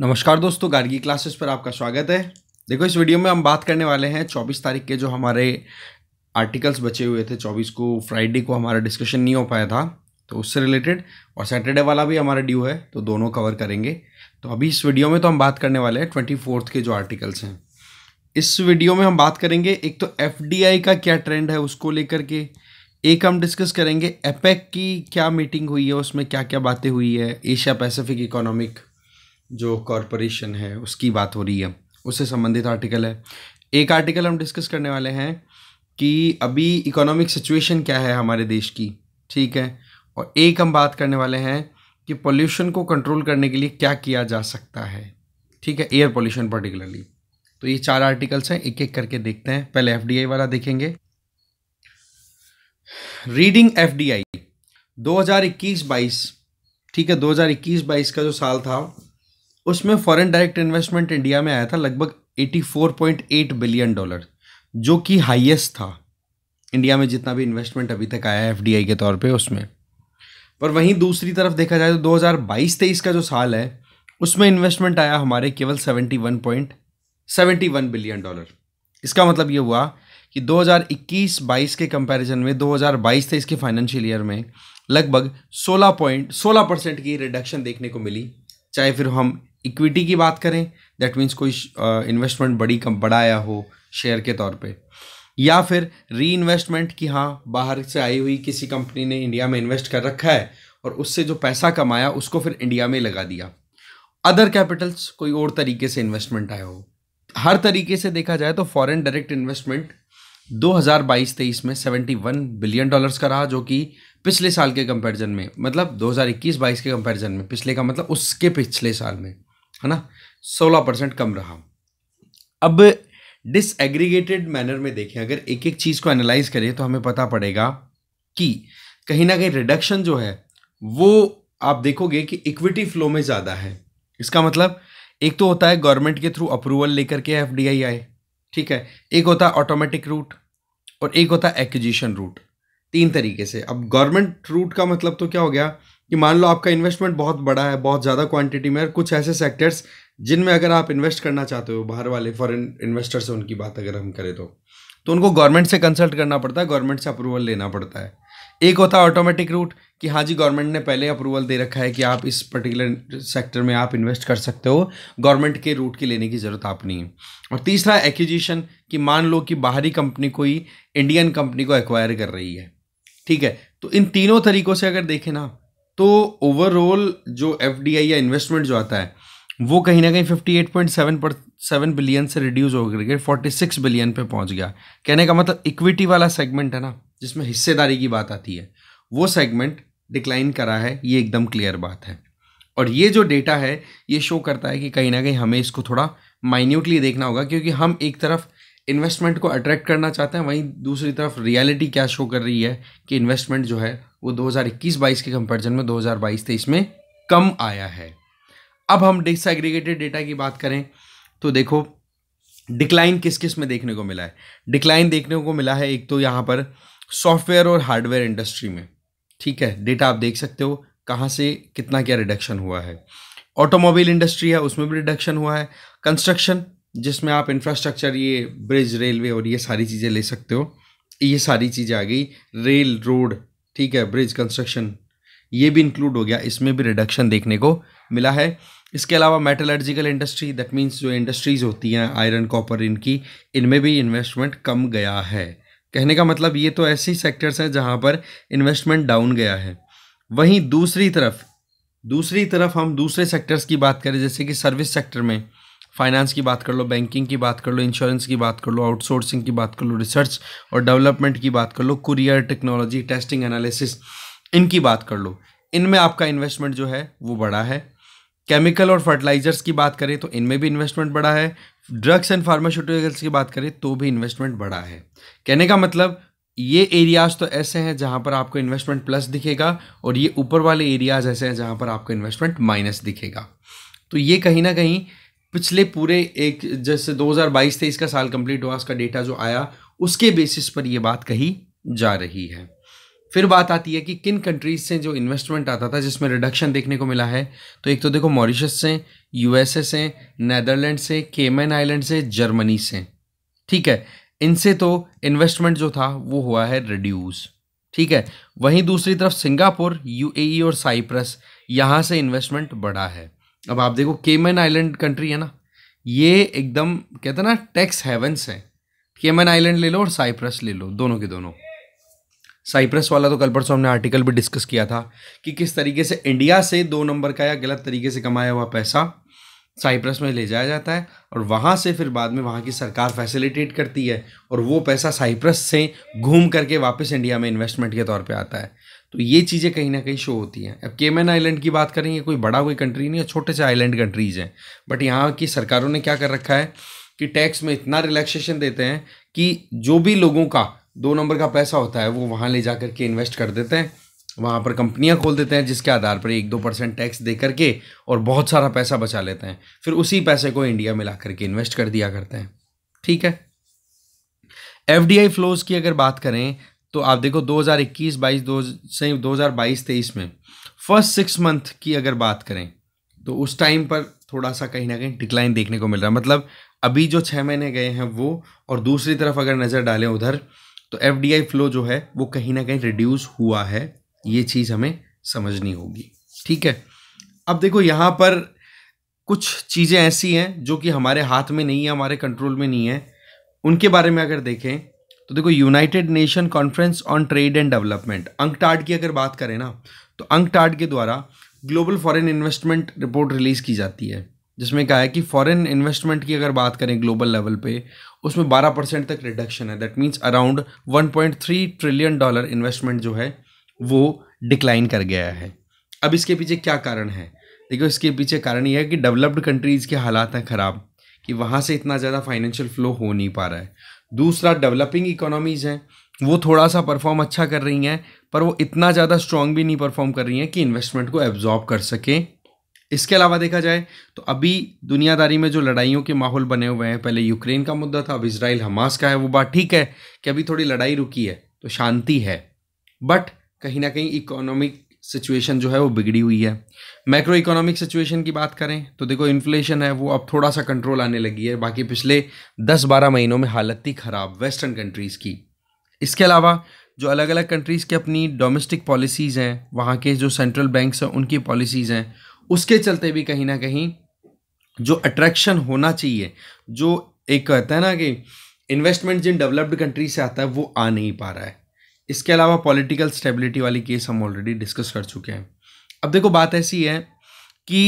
नमस्कार दोस्तों गार्गी क्लासेस पर आपका स्वागत है देखो इस वीडियो में हम बात करने वाले हैं 24 तारीख के जो हमारे आर्टिकल्स बचे हुए थे 24 को फ्राइडे को हमारा डिस्कशन नहीं हो पाया था तो उससे रिलेटेड और सैटरडे वाला भी हमारा ड्यू है तो दोनों कवर करेंगे तो अभी इस वीडियो में तो हम बात करने वाले हैं ट्वेंटी के जो आर्टिकल्स हैं इस वीडियो में हम बात करेंगे एक तो एफ का क्या ट्रेंड है उसको लेकर के एक हम डिस्कस करेंगे एपेक की क्या मीटिंग हुई है उसमें क्या क्या बातें हुई है एशिया पैसिफिक इकोनॉमिक जो कॉरपोरेशन है उसकी बात हो रही है उससे संबंधित आर्टिकल है एक आर्टिकल हम डिस्कस करने वाले हैं कि अभी इकोनॉमिक सिचुएशन क्या है हमारे देश की ठीक है और एक हम बात करने वाले हैं कि पोल्यूशन को कंट्रोल करने के लिए क्या किया जा सकता है ठीक है एयर पोल्यूशन पर्टिकुलरली तो ये चार आर्टिकल्स हैं एक एक करके देखते हैं पहले एफ वाला देखेंगे रीडिंग एफ डी आई 2021-22 ठीक है 2021-22 का जो साल था उसमें फॉरेन डायरेक्ट इन्वेस्टमेंट इंडिया में आया था लगभग 84.8 बिलियन डॉलर जो कि हाईएस्ट था इंडिया में जितना भी इन्वेस्टमेंट अभी तक आया है एफडीआई के तौर पे उसमें पर वहीं दूसरी तरफ देखा जाए तो 2022-23 का जो साल है उसमें इन्वेस्टमेंट आया हमारे केवल 71.71 बिलियन डॉलर इसका मतलब ये हुआ कि 2021-22 के कंपैरिजन में 2022-23 के फाइनेंशियल ईयर में लगभग 16 पॉइंट सोलह परसेंट की रिडक्शन देखने को मिली चाहे फिर हम इक्विटी की बात करें दैट मीन्स कोई इन्वेस्टमेंट बड़ी कम बढ़ाया हो शेयर के तौर पे या फिर री इन्वेस्टमेंट कि हाँ बाहर से आई हुई किसी कंपनी ने इंडिया में इन्वेस्ट कर रखा है और उससे जो पैसा कमाया उसको फिर इंडिया में लगा दिया अदर कैपिटल्स कोई और तरीके से इन्वेस्टमेंट आया हो हर तरीके से देखा जाए तो फॉरेन डायरेक्ट इन्वेस्टमेंट 2022-23 में 71 बिलियन डॉलर्स का रहा जो कि पिछले साल के कंपैरिजन में मतलब 2021-22 के कंपैरिजन में पिछले का मतलब उसके पिछले साल में है ना सोलह परसेंट कम रहा अब डिसएग्रीगेटेड मैनर में देखें अगर एक एक चीज़ को एनालाइज करें तो हमें पता पड़ेगा कि कहीं ना कहीं रिडक्शन जो है वो आप देखोगे कि इक्विटी फ्लो में ज़्यादा है इसका मतलब एक तो होता है गवर्नमेंट के थ्रू अप्रूवल लेकर के एफ डी आई आए ठीक है एक होता है ऑटोमेटिक रूट और एक होता है एक्विजिशन रूट तीन तरीके से अब गवर्नमेंट रूट का मतलब तो क्या हो गया कि मान लो आपका इन्वेस्टमेंट बहुत बड़ा है बहुत ज़्यादा क्वांटिटी में और कुछ ऐसे सेक्टर्स जिनमें अगर आप इन्वेस्ट करना चाहते हो बाहर वाले फॉरेन इन्वेस्टर से उनकी बात अगर हम करें तो तो उनको गवर्नमेंट से कंसल्ट करना पड़ता है गवर्नमेंट से अप्रूवल लेना पड़ता है एक होता है ऑटोमेटिक रूट कि हाँ जी गवर्नमेंट ने पहले अप्रूवल दे रखा है कि आप इस पर्टिकुलर सेक्टर में आप इन्वेस्ट कर सकते हो गवर्नमेंट के रूट की लेने की ज़रूरत आप नहीं है और तीसरा एक्विजिशन कि मान लो कि बाहरी कंपनी कोई इंडियन कंपनी को एक्वायर कर रही है ठीक है तो इन तीनों तरीक़ों से अगर देखें ना तो ओवरऑल जो एफ या इन्वेस्टमेंट जो आता है वो कहीं ना कहीं फिफ्टी एट पॉइंट सेवन पर सेवन बिलियन से रिड्यूस हो करके फोर्टी सिक्स बिलियन पे पहुंच गया कहने का मतलब इक्विटी वाला सेगमेंट है ना जिसमें हिस्सेदारी की बात आती है वो सेगमेंट डिक्लाइन करा है ये एकदम क्लियर बात है और ये जो डेटा है ये शो करता है कि कहीं ना कहीं हमें इसको थोड़ा माइन्यूटली देखना होगा क्योंकि हम एक तरफ इन्वेस्टमेंट को अट्रैक्ट करना चाहते हैं वहीं दूसरी तरफ रियलिटी क्या शो कर रही है कि इन्वेस्टमेंट जो है वो 2021-22 के कंपैरिजन में 2022-23 में कम आया है अब हम डिसएग्रीगेटेड डेटा की बात करें तो देखो डिक्लाइन किस किस में देखने को मिला है डिक्लाइन देखने को मिला है एक तो यहाँ पर सॉफ्टवेयर और हार्डवेयर इंडस्ट्री में ठीक है डेटा आप देख सकते हो कहाँ से कितना क्या रिडक्शन हुआ है ऑटोमोबाइल इंडस्ट्री है उसमें भी रिडक्शन हुआ है कंस्ट्रक्शन जिसमें आप इंफ्रास्ट्रक्चर ये ब्रिज रेलवे और ये सारी चीज़ें ले सकते हो ये सारी चीज़ें आ गई रेल रोड ठीक है ब्रिज कंस्ट्रक्शन ये भी इंक्लूड हो गया इसमें भी रिडक्शन देखने को मिला है इसके अलावा मेटलर्जिकल इंडस्ट्री दैट मीन्स जो इंडस्ट्रीज़ होती हैं आयरन कॉपर इनकी इनमें भी इन्वेस्टमेंट कम गया है कहने का मतलब ये तो ऐसी सेक्टर्स हैं जहाँ पर इन्वेस्टमेंट डाउन गया है वहीं दूसरी तरफ दूसरी तरफ हम दूसरे सेक्टर्स की बात करें जैसे कि सर्विस सेक्टर में फाइनेंस की बात कर लो बैंकिंग की बात कर लो इंश्योरेंस की बात कर लो आउटसोर्सिंग की बात कर लो रिसर्च और डेवलपमेंट की बात कर लो कुरियर टेक्नोलॉजी टेस्टिंग एनालिसिस इनकी बात कर लो इनमें आपका इन्वेस्टमेंट जो है वो बड़ा है केमिकल और फर्टिलाइजर्स की बात करें तो इनमें भी इन्वेस्टमेंट बड़ा है ड्रग्स एंड फार्मास्यूटिकल्स की बात करें तो भी इन्वेस्टमेंट बड़ा है कहने का मतलब ये एरियाज तो ऐसे हैं जहाँ पर आपको इन्वेस्टमेंट प्लस दिखेगा और ये ऊपर वाले एरियाज ऐसे हैं जहाँ पर आपको इन्वेस्टमेंट माइनस दिखेगा तो ये कहीं ना कहीं पिछले पूरे एक जैसे 2022 तेईस का साल कंप्लीट हुआ उसका डेटा जो आया उसके बेसिस पर ये बात कही जा रही है फिर बात आती है कि किन कंट्रीज से जो इन्वेस्टमेंट आता था जिसमें रिडक्शन देखने को मिला है तो एक तो देखो मॉरिशस से यूएसए से नैदरलैंड से केमेन आइलैंड से जर्मनी से ठीक है इनसे तो इन्वेस्टमेंट जो था वो हुआ है रिड्यूस ठीक है वहीं दूसरी तरफ सिंगापुर यूएई e और साइप्रस यहाँ से इन्वेस्टमेंट बढ़ा है अब आप देखो केमन आइलैंड कंट्री है ना ये एकदम कहते ना टैक्स हेवंस है केमन आइलैंड ले लो और साइप्रस ले लो दोनों के दोनों साइप्रस वाला तो कल परसों हमने आर्टिकल भी डिस्कस किया था कि किस तरीके से इंडिया से दो नंबर का या गलत तरीके से कमाया हुआ पैसा साइप्रस में ले जाया जाता है और वहाँ से फिर बाद में वहाँ की सरकार फैसिलिटेट करती है और वो पैसा साइप्रस से घूम करके वापस इंडिया में इन्वेस्टमेंट के तौर पे आता है तो ये चीज़ें कहीं ना कहीं शो होती हैं अब केमैन आइलैंड की बात करें ये कोई बड़ा कोई कंट्री नहीं है छोटे से आइलैंड कंट्रीज़ हैं बट यहाँ की सरकारों ने क्या कर रखा है कि टैक्स में इतना रिलैक्सेशन देते हैं कि जो भी लोगों का दो नंबर का पैसा होता है वो वहाँ ले जा के इन्वेस्ट कर देते हैं वहाँ पर कंपनियाँ खोल देते हैं जिसके आधार पर एक दो परसेंट टैक्स दे करके और बहुत सारा पैसा बचा लेते हैं फिर उसी पैसे को इंडिया में ला करके इन्वेस्ट कर दिया करते हैं ठीक है एफ डी आई फ्लोज की अगर बात करें तो आप देखो 2021 22 दो से 2022 23 में फर्स्ट सिक्स मंथ की अगर बात करें तो उस टाइम पर थोड़ा सा कहीं ना कहीं डिक्लाइन देखने को मिल रहा है मतलब अभी जो छः महीने गए हैं वो और दूसरी तरफ अगर नज़र डालें उधर तो एफ फ्लो जो है वो कहीं ना कहीं रिड्यूस हुआ है ये चीज़ हमें समझनी होगी ठीक है अब देखो यहाँ पर कुछ चीज़ें ऐसी हैं जो कि हमारे हाथ में नहीं है हमारे कंट्रोल में नहीं है उनके बारे में अगर देखें तो देखो United Nation conference on trade and development UNCTAD की अगर बात करें ना तो अंक टाट के द्वारा global foreign investment report release की जाती है जिसमें कहा है कि फॉरेन इन्वेस्टमेंट की अगर बात करें ग्लोबल लेवल पे उसमें 12 परसेंट तक रिडक्शन है that means around 1.3 trillion dollar investment जो है वो डिक्लाइन कर गया है अब इसके पीछे क्या कारण है देखो इसके पीछे कारण यह है कि डेवलप्ड कंट्रीज़ के हालात हैं ख़राब कि वहाँ से इतना ज़्यादा फाइनेंशियल फ्लो हो नहीं पा रहा है दूसरा डेवलपिंग इकोनॉमीज़ हैं वो थोड़ा सा परफॉर्म अच्छा कर रही हैं पर वो इतना ज़्यादा स्ट्रांग भी नहीं परफॉर्म कर रही हैं कि इन्वेस्टमेंट को एब्जॉर्ब कर सकें इसके अलावा देखा जाए तो अभी दुनियादारी में जो लड़ाइयों के माहौल बने हुए हैं पहले यूक्रेन का मुद्दा था अब इसराइल हमास का है वो बात ठीक है कि अभी थोड़ी लड़ाई रुकी है तो शांति है बट कहीं ना कहीं इकोनॉमिक सिचुएशन जो है वो बिगड़ी हुई है मैक्रो इकोनॉमिक सिचुएशन की बात करें तो देखो इन्फ्लेशन है वो अब थोड़ा सा कंट्रोल आने लगी है बाकी पिछले 10-12 महीनों में हालत थी ख़राब वेस्टर्न कंट्रीज़ की इसके अलावा जो अलग अलग कंट्रीज़ के अपनी डोमेस्टिक पॉलिसीज़ हैं वहाँ के जो सेंट्रल बैंक्स हैं उनकी पॉलिसीज़ हैं उसके चलते भी कहीं ना कहीं जो अट्रैक्शन होना चाहिए जो एक कहता है ना कि इन्वेस्टमेंट जिन डेवलप्ड कंट्री से आता है वो आ नहीं पा रहा है इसके अलावा पॉलिटिकल स्टेबिलिटी वाली केस हम ऑलरेडी डिस्कस कर चुके हैं अब देखो बात ऐसी है कि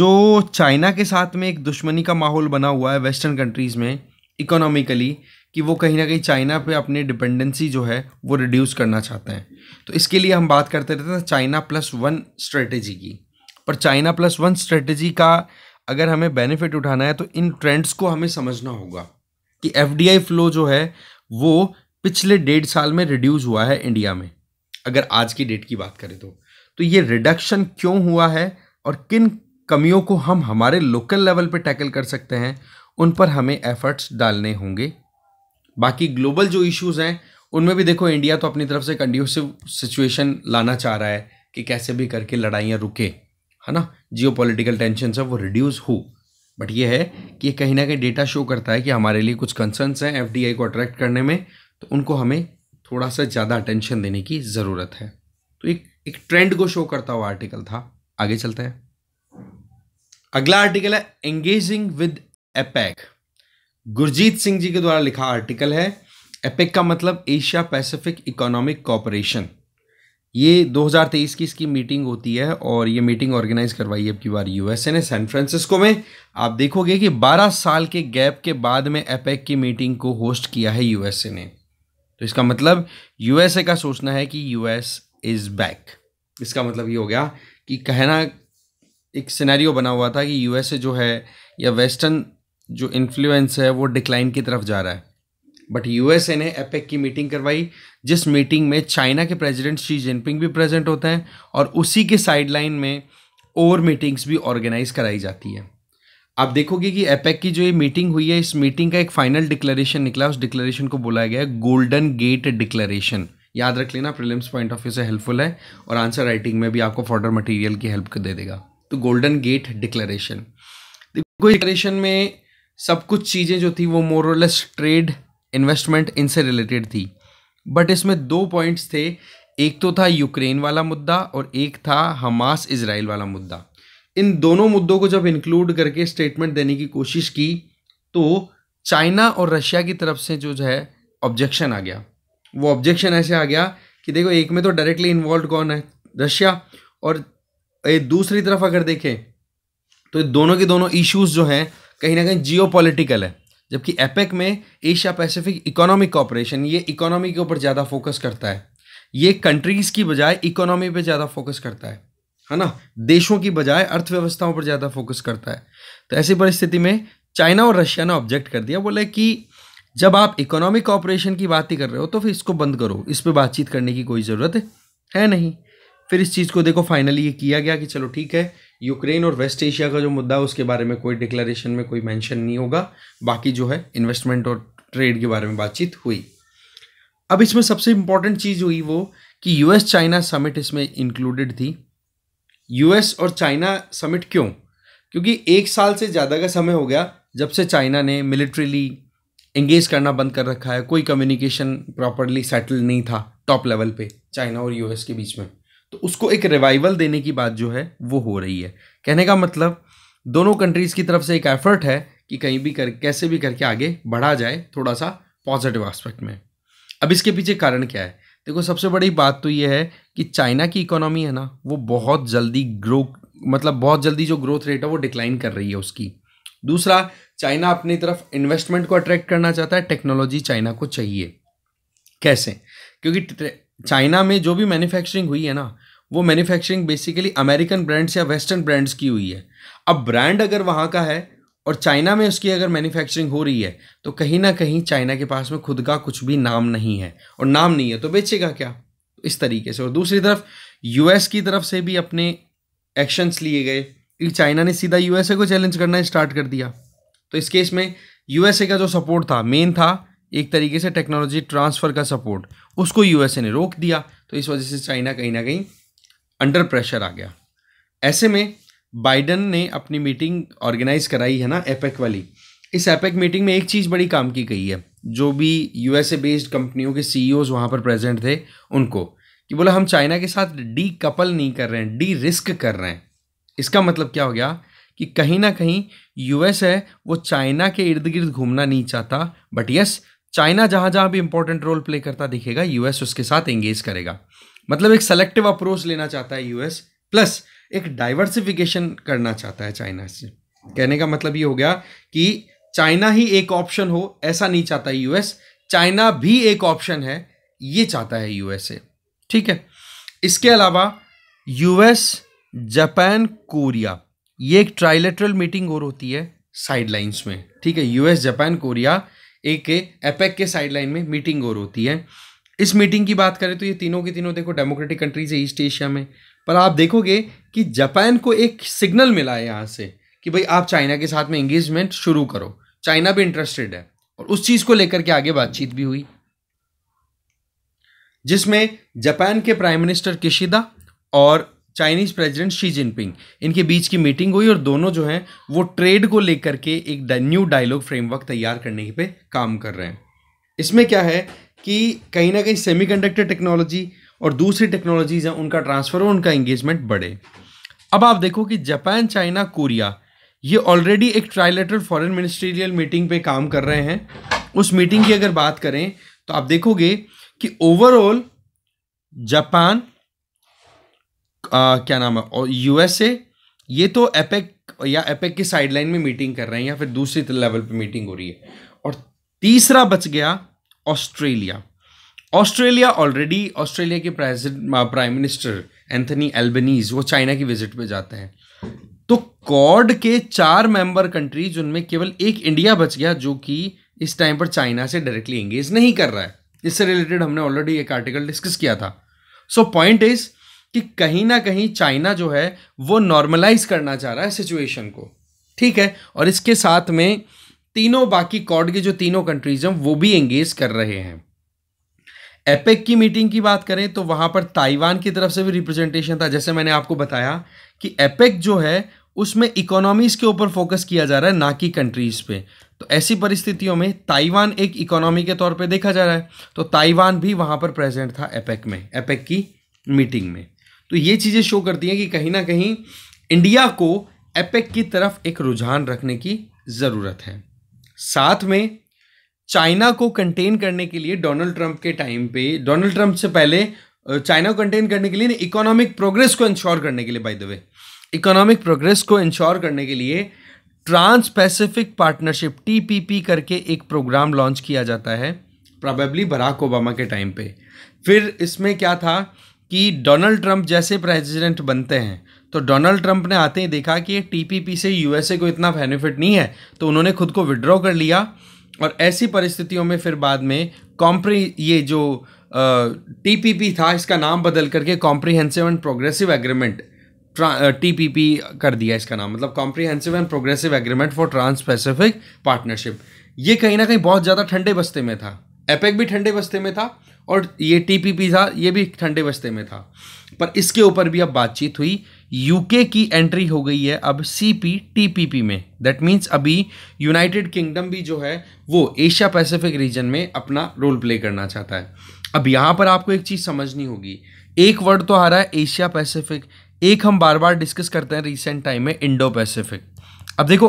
जो चाइना के साथ में एक दुश्मनी का माहौल बना हुआ है वेस्टर्न कंट्रीज़ में इकोनॉमिकली कि वो कहीं ना कहीं चाइना पे अपनी डिपेंडेंसी जो है वो रिड्यूस करना चाहते हैं तो इसके लिए हम बात करते रहते हैं चाइना प्लस वन स्ट्रेटेजी की पर चाइना प्लस वन स्ट्रेटेजी का अगर हमें बेनिफिट उठाना है तो इन ट्रेंड्स को हमें समझना होगा कि एफ फ्लो जो है वो पिछले डेढ़ साल में रिड्यूस हुआ है इंडिया में अगर आज की डेट की बात करें तो तो ये रिडक्शन क्यों हुआ है और किन कमियों को हम हमारे लोकल लेवल पे टैकल कर सकते हैं उन पर हमें एफर्ट्स डालने होंगे बाकी ग्लोबल जो इश्यूज़ हैं उनमें भी देखो इंडिया तो अपनी तरफ से कंड्यूसिव सिचुएशन लाना चाह रहा है कि कैसे भी करके लड़ाइयाँ रुके है ना जियो पोलिटिकल टेंशन है वो रिड्यूस हो बट ये है कि कहीं ना कहीं डेटा शो करता है कि हमारे लिए कुछ कंसर्नस हैं एफ को अट्रैक्ट करने में तो उनको हमें थोड़ा सा ज़्यादा अटेंशन देने की ज़रूरत है तो एक एक ट्रेंड को शो करता हुआ आर्टिकल था आगे चलते हैं अगला आर्टिकल है engaging with APEC Gurjeet Singh ji के द्वारा लिखा आर्टिकल है एपेक का मतलब एशिया पैसिफिक इकोनॉमिक कॉपरेशन ये 2023 की इसकी मीटिंग होती है और ये मीटिंग ऑर्गेनाइज करवाई है अब की बार यूएसए ने सैन फ्रांसिस्को में आप देखोगे कि 12 साल के गैप के बाद में एपेक की मीटिंग को होस्ट किया है यूएसए ने तो इसका मतलब यूएसए का सोचना है कि यूएस इज़ बैक इसका मतलब ये हो गया कि कहना एक सिनेरियो बना हुआ था कि यूएसए जो है या वेस्टर्न जो इन्फ्लुएंस है वो डिक्लाइन की तरफ जा रहा है बट यूएसए ने एपेक की मीटिंग करवाई जिस मीटिंग में चाइना के प्रेसिडेंट शी जिनपिंग भी प्रेजेंट होते हैं और उसी के साइडलाइन में और मीटिंग्स भी ऑर्गेनाइज कराई जाती है आप देखोगे कि एपेक की जो ये मीटिंग हुई है इस मीटिंग का एक फाइनल डिक्लेरेशन निकला उस डिक्लेरेशन को बोला गया गोल्डन गेट डिक्लेरेशन याद रख लेना प्रिलिम्स पॉइंट ऑफ व्यू से हेल्पफुल है और आंसर राइटिंग में भी आपको फॉर्डर मटेरियल की हेल्प दे देगा तो गोल्डन गेट डिक्लेरेशन देखो डिक्लेरेशन में सब कुछ चीज़ें जो थी वो मोरलेस ट्रेड इन्वेस्टमेंट इनसे रिलेटेड थी बट इसमें दो पॉइंट्स थे एक तो था यूक्रेन वाला मुद्दा और एक था हमास इसराइल वाला मुद्दा इन दोनों मुद्दों को जब इंक्लूड करके स्टेटमेंट देने की कोशिश की तो चाइना और रशिया की तरफ से जो है ऑब्जेक्शन आ गया वो ऑब्जेक्शन ऐसे आ गया कि देखो एक में तो डायरेक्टली इन्वॉल्व कौन है रशिया और दूसरी तरफ अगर देखें तो दोनों के दोनों इश्यूज जो हैं कहीं ना कहीं जियो है जबकि एपेक में एशिया पैसिफिक इकोनॉमिक कॉपरेशन ये इकोनॉमी के ऊपर ज़्यादा फोकस करता है ये कंट्रीज़ की बजाय इकोनॉमी पे ज़्यादा फोकस करता है है ना देशों की बजाय अर्थव्यवस्थाओं पर ज़्यादा फोकस करता है तो ऐसी परिस्थिति में चाइना और रशिया ने ऑब्जेक्ट कर दिया बोले कि जब आप इकोनॉमिक ऑपरेशन की बात ही कर रहे हो तो फिर इसको बंद करो इस पर बातचीत करने की कोई ज़रूरत है नहीं फिर इस चीज़ को देखो फाइनली ये किया गया कि चलो ठीक है यूक्रेन और वेस्ट एशिया का जो मुद्दा है उसके बारे में कोई डिक्लेरेशन में कोई मेंशन नहीं होगा बाकी जो है इन्वेस्टमेंट और ट्रेड के बारे में बातचीत हुई अब इसमें सबसे इम्पॉर्टेंट चीज़ हुई वो कि यूएस चाइना समिट इसमें इंक्लूडेड थी यूएस और चाइना समिट क्यों क्योंकि एक साल से ज़्यादा का समय हो गया जब से चाइना ने मिलिट्रीली एंगेज करना बंद कर रखा है कोई कम्युनिकेशन प्रॉपरली सेटल नहीं था टॉप लेवल पे चाइना और यूएस के बीच में तो उसको एक रिवाइवल देने की बात जो है वो हो रही है कहने का मतलब दोनों कंट्रीज़ की तरफ से एक एफर्ट है कि कहीं भी कर कैसे भी करके आगे बढ़ा जाए थोड़ा सा पॉजिटिव आस्पेक्ट में अब इसके पीछे कारण क्या है देखो सबसे बड़ी बात तो ये है कि चाइना की इकोनॉमी है ना वो बहुत जल्दी ग्रो मतलब बहुत जल्दी जो ग्रोथ रेट है वो डिक्लाइन कर रही है उसकी दूसरा चाइना अपनी तरफ इन्वेस्टमेंट को अट्रैक्ट करना चाहता है टेक्नोलॉजी चाइना को चाहिए कैसे क्योंकि चाइना में जो भी मैन्युफैक्चरिंग हुई है ना वो मैन्युफैक्चरिंग बेसिकली अमेरिकन ब्रांड्स या वेस्टर्न ब्रांड्स की हुई है अब ब्रांड अगर वहाँ का है और चाइना में उसकी अगर मैन्युफैक्चरिंग हो रही है तो कहीं ना कहीं चाइना के पास में खुद का कुछ भी नाम नहीं है और नाम नहीं है तो बेचेगा क्या इस तरीके से और दूसरी तरफ यूएस की तरफ से भी अपने एक्शंस लिए गए कि चाइना ने सीधा यूएसए को चैलेंज करना स्टार्ट कर दिया तो इस केस में यूएसए का जो सपोर्ट था मेन था एक तरीके से टेक्नोलॉजी ट्रांसफ़र का सपोर्ट उसको यूएसए ने रोक दिया तो इस वजह से चाइना कहीं ना कहीं अंडर प्रेशर आ गया ऐसे में बाइडन ने अपनी मीटिंग ऑर्गेनाइज कराई है ना एपेक वाली इस एपेक मीटिंग में एक चीज़ बड़ी काम की गई है जो भी यूएसए बेस्ड कंपनियों के सीईओ e वहाँ पर प्रेजेंट थे उनको कि बोला हम चाइना के साथ डी कपल नहीं कर रहे हैं डी रिस्क कर रहे हैं इसका मतलब क्या हो गया कि कहीं ना कहीं यूएस है वो चाइना के इर्द गिर्द घूमना नहीं चाहता बट यस चाइना जहाँ जहाँ भी इंपॉर्टेंट रोल प्ले करता दिखेगा यूएस उसके साथ एंगेज करेगा मतलब एक सेलेक्टिव अप्रोच लेना चाहता है यूएस प्लस एक डाइवर्सिफिकेशन करना चाहता है चाइना से कहने का मतलब ये हो गया कि चाइना ही एक ऑप्शन हो ऐसा नहीं चाहता यूएस चाइना भी एक ऑप्शन है ये चाहता है यूएसए ठीक है इसके अलावा यूएस जापान कोरिया ये एक ट्राइलेटरल मीटिंग और होती है साइडलाइंस में ठीक है यूएस जापान कोरिया एक एपेक के साइडलाइन में मीटिंग और होती है इस मीटिंग की बात करें तो ये तीनों के तीनों देखो डेमोक्रेटिक कंट्रीज है ईस्ट एशिया में पर आप देखोगे कि जापान को एक सिग्नल मिला है यहाँ से कि भाई आप चाइना के साथ में इंगेजमेंट शुरू करो चाइना भी इंटरेस्टेड है और उस चीज़ को लेकर के आगे बातचीत भी हुई जिसमें जापान के प्राइम मिनिस्टर किशिदा और चाइनीज प्रेसिडेंट शी जिनपिंग इनके बीच की मीटिंग हुई और दोनों जो हैं वो ट्रेड को लेकर के एक न्यू डायलॉग फ्रेमवर्क तैयार करने पे काम कर रहे हैं इसमें क्या है कि कहीं ना कहीं सेमीकंडक्टर टेक्नोलॉजी और दूसरी टेक्नोलॉजीज़ हैं उनका ट्रांसफ़र और उनका इंगेजमेंट बढ़े अब आप देखो कि जापान चाइना कोरिया ये ऑलरेडी एक ट्राइलेटर फॉरेन मिनिस्ट्रियल मीटिंग पे काम कर रहे हैं उस मीटिंग की अगर बात करें तो आप देखोगे कि ओवरऑल जापान क्या नाम है और यूएसए ये तो एपेक या एपेक की साइडलाइन में मीटिंग कर रहे हैं या फिर दूसरे लेवल पे मीटिंग हो रही है और तीसरा बच गया ऑस्ट्रेलिया ऑस्ट्रेलिया ऑलरेडी ऑस्ट्रेलिया के प्राइम मिनिस्टर एंथनी एल्बनीज वो चाइना की विजिट पे जाते हैं तो कॉड के चार मेंबर कंट्रीज उनमें केवल एक इंडिया बच गया जो कि इस टाइम पर चाइना से डायरेक्टली एंगेज नहीं कर रहा है इससे रिलेटेड हमने ऑलरेडी एक आर्टिकल डिस्कस किया था सो पॉइंट इज कि कहीं ना कहीं चाइना जो है वो नॉर्मलाइज करना चाह रहा है सिचुएशन को ठीक है और इसके साथ में तीनों बाकी कॉड की जो तीनों कंट्रीज हैं वो भी एंगेज कर रहे हैं एपेक की मीटिंग की बात करें तो वहां पर ताइवान की तरफ से भी रिप्रेजेंटेशन था जैसे मैंने आपको बताया कि एपेक जो है उसमें इकोनॉमीज़ के ऊपर फोकस किया जा रहा है ना कि कंट्रीज़ पे तो ऐसी परिस्थितियों में ताइवान एक इकोनॉमी के तौर पे देखा जा रहा है तो ताइवान भी वहां पर प्रेजेंट था एपेक में एपेक की मीटिंग में तो ये चीज़ें शो करती हैं कि कहीं ना कहीं इंडिया को एपेक की तरफ एक रुझान रखने की ज़रूरत है साथ में चाइना को कंटेन करने के लिए डोनाल्ड ट्रंप के टाइम पे डोनाल्ड ट्रंप से पहले चाइना को कंटेन करने के लिए इकोनॉमिक प्रोग्रेस को इंश्योर करने के लिए by the way economic progress को इंश्योर करने के लिए ट्रांस पैसिफिक पार्टनरशिप टीपीपी करके एक प्रोग्राम लॉन्च किया जाता है प्रॉबेबली बराक ओबामा के टाइम पे फिर इसमें क्या था कि डोनाल्ड ट्रंप जैसे प्रेसिडेंट बनते हैं तो डोनाल्ड ट्रंप ने आते ही देखा कि टीपीपी से यूएसए को इतना बेनिफिट नहीं है तो उन्होंने खुद को विड्रॉ कर लिया और ऐसी परिस्थितियों में फिर बाद में कॉम्प्री ये जो टीपीपी था इसका नाम बदल करके comprehensive and progressive agreement TPP कर दिया इसका नाम मतलब comprehensive and progressive agreement for trans Pacific partnership ये कहीं ना कहीं बहुत ज़्यादा ठंडे बस्ते में था एपेक भी ठंडे बस्ते में था और ये टीपीपी था ये भी ठंडे बस्ते में था पर इसके ऊपर भी अब बातचीत हुई यूके की एंट्री हो गई है अब C P T P P में दैट मीन्स अभी यूनाइटेड किंगडम भी जो है वो एशिया पैसिफिक रीजन में अपना रोल प्ले करना चाहता है अब यहाँ पर आपको एक चीज़ समझनी होगी एक वर्ड तो आ रहा है एशिया पैसिफिक एक हम बार बार डिस्कस करते हैं रिसेंट टाइम में इंडो पैसिफिक अब देखो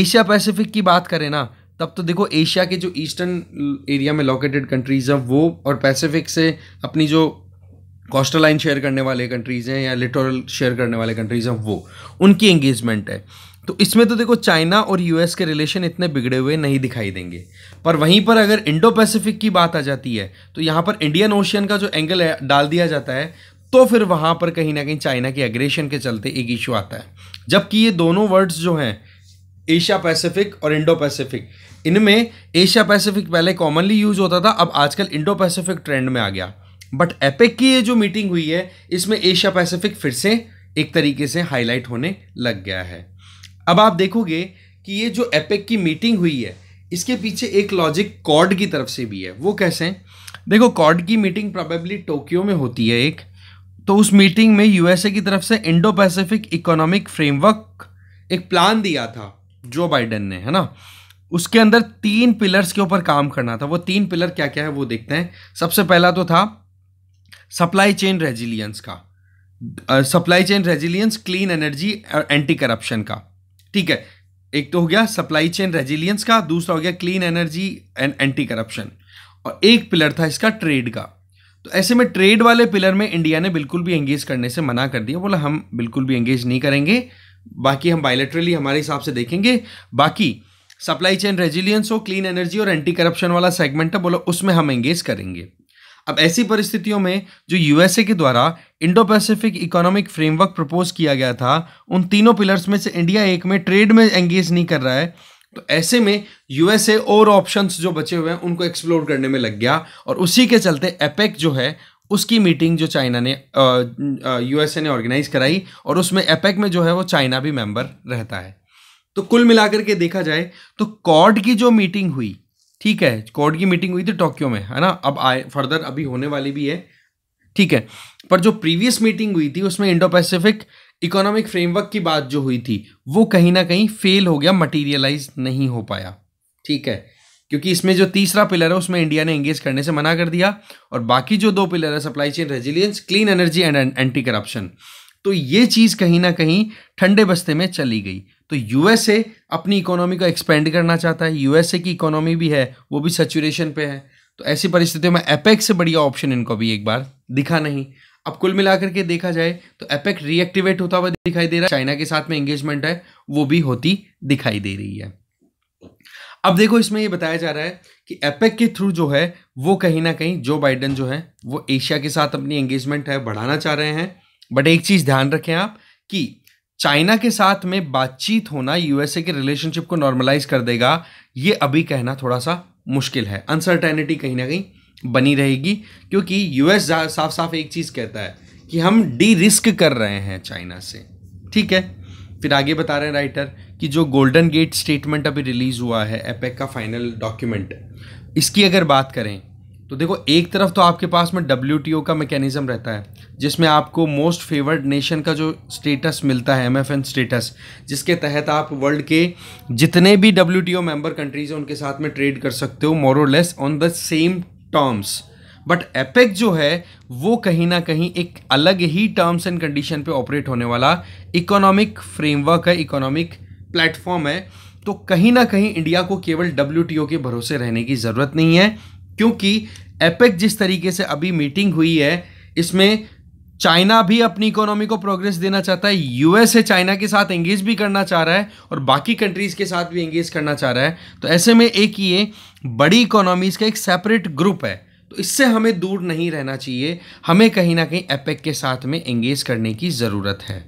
एशिया पैसिफिक की बात करें ना तब तो देखो एशिया के जो ईस्टर्न एरिया में लोकेटेड कंट्रीज़ हैं वो और पैसिफिक से अपनी जो कोस्टल लाइन शेयर करने वाले कंट्रीज़ हैं या लिटोरल शेयर करने वाले कंट्रीज़ हैं वो उनकी एंगेजमेंट है तो इसमें तो देखो चाइना और यूएस के रिलेशन इतने बिगड़े हुए नहीं दिखाई देंगे पर वहीं पर अगर इंडो पैसिफिक की बात आ जाती है तो यहाँ पर इंडियन ओशियन का जो एंगल है डाल दिया जाता है तो फिर वहाँ पर कहीं ना कहीं चाइना के एग्रेशन के चलते एक इशू आता है जबकि ये दोनों वर्ड्स जो हैं एशिया पैसिफिक और इंडो पैसिफिक इनमें एशिया पैसिफिक पहले कॉमनली यूज होता था अब आजकल इंडो पैसिफिक ट्रेंड में आ गया बट एपेक की ये जो मीटिंग हुई है इसमें एशिया पैसिफिक फिर से एक तरीके से हाईलाइट होने लग गया है अब आप देखोगे कि ये जो एपेक की मीटिंग हुई है इसके पीछे एक लॉजिक कॉर्ड की तरफ से भी है वो कैसे है? देखो कॉर्ड की मीटिंग प्रोबेबली टोक्यो में होती है एक तो उस मीटिंग में यूएसए की तरफ से इंडो पैसिफिक इकोनॉमिक फ्रेमवर्क एक प्लान दिया था जो बाइडन ने है ना उसके अंदर तीन पिलर्स के ऊपर काम करना था वो तीन पिलर क्या क्या है वो देखते हैं सबसे पहला तो था सप्लाई चेन रेजिलियंस का supply chain resilience clean energy और एंटी करप्शन का ठीक है एक तो हो गया सप्लाई चेन रेजिलियंस का दूसरा हो गया clean energy and anti corruption और एक पिलर था इसका ट्रेड का तो ऐसे में ट्रेड वाले पिलर में इंडिया ने बिल्कुल भी एंगेज करने से मना कर दिया बोला हम बिल्कुल भी एंगेज नहीं करेंगे बाकी हम बायोलेट्रली हमारे हिसाब से देखेंगे बाकी सप्लाई चेन रेजिलियंस हो क्लीन एनर्जी और एंटी करप्शन वाला सेगमेंट है बोला उसमें हम एंगेज करेंगे अब ऐसी परिस्थितियों में जो यूएसए के द्वारा Indo Pacific economic framework propose किया गया था उन तीनों पिलर्स में से इंडिया एक में ट्रेड में एंगेज नहीं कर रहा है तो ऐसे में यूएसए और ऑप्शंस जो बचे हुए हैं उनको एक्सप्लोर करने में लग गया और उसी के चलते एपेक जो है उसकी मीटिंग जो चाइना ने यूएसए ने ऑर्गेनाइज कराई और उसमें एपेक में जो है वो चाइना भी मेंबर रहता है तो कुल मिलाकर के देखा जाए तो कॉर्ड की जो मीटिंग हुई ठीक है कोर्ट की मीटिंग हुई थी टोक्यो में है ना अब आए फर्दर अभी होने वाली भी है ठीक है पर जो प्रीवियस मीटिंग हुई थी उसमें इंडो पैसिफिक इकोनॉमिक फ्रेमवर्क की बात जो हुई थी वो कहीं ना कहीं फेल हो गया मटीरियलाइज नहीं हो पाया ठीक है क्योंकि इसमें जो तीसरा पिलर है उसमें इंडिया ने एंगेज करने से मना कर दिया और बाकी जो दो पिलर है supply chain resilience clean energy and anti corruption तो ये चीज़ कहीं ना कहीं ठंडे बस्ते में चली गई तो यूएसए अपनी इकोनॉमी को एक्सपेंड करना चाहता है यूएसए की इकोनॉमी भी है वो भी सेचुरेशन पे है तो ऐसी परिस्थितियों में एपेक से बढ़िया ऑप्शन इनको भी एक बार दिखा नहीं अब कुल मिलाकर के देखा जाए तो एपेक रिएक्टिवेट होता हुआ दिखाई दे रहा है चाइना के साथ में एंगेजमेंट है वो भी होती दिखाई दे रही है अब देखो इसमें ये बताया जा रहा है कि एपेक के थ्रू जो है वो कहीं ना कहीं जो बाइडन जो है वो एशिया के साथ अपनी एंगेजमेंट है बढ़ाना चाह रहे हैं बट एक चीज़ ध्यान रखें आप कि चाइना के साथ में बातचीत होना यूएसए के रिलेशनशिप को नॉर्मलाइज कर देगा ये अभी कहना थोड़ा सा मुश्किल है अनसर्टेनिटी कहीं ना कहीं बनी रहेगी क्योंकि यूएस साफ साफ एक चीज़ कहता है कि हम डी रिस्क कर रहे हैं चाइना से ठीक है फिर आगे बता रहे हैं राइटर कि जो गोल्डन गेट स्टेटमेंट अभी रिलीज़ हुआ है एपेक का फाइनल डॉक्यूमेंट इसकी अगर बात करें तो देखो एक तरफ तो आपके पास में डब्ल्यू का मैकेनिज़्म रहता है जिसमें आपको मोस्ट फेवर्ड नेशन का जो स्टेटस मिलता है एम स्टेटस जिसके तहत आप वर्ल्ड के जितने भी डब्ल्यू टी मेंबर कंट्रीज़ हैं उनके साथ में ट्रेड कर सकते हो more or less on the same terms but APEC जो है वो कहीं ना कहीं एक अलग ही टर्म्स एंड कंडीशन पे ऑपरेट होने वाला इकोनॉमिक फ्रेमवर्क है इकोनॉमिक प्लेटफॉर्म है तो कहीं ना कहीं इंडिया को केवल डब्ल्यू के भरोसे रहने की ज़रूरत नहीं है क्योंकि एपेक जिस तरीके से अभी मीटिंग हुई है इसमें चाइना भी अपनी इकोनॉमी को प्रोग्रेस देना चाहता है यूएसए चाइना के साथ एंगेज भी करना चाह रहा है और बाकी कंट्रीज़ के साथ भी एंगेज करना चाह रहा है तो ऐसे में एक ये बड़ी इकोनॉमीज़ का एक सेपरेट ग्रुप है तो इससे हमें दूर नहीं रहना चाहिए हमें कहीं ना कहीं एपेक के साथ में एंगेज करने की ज़रूरत है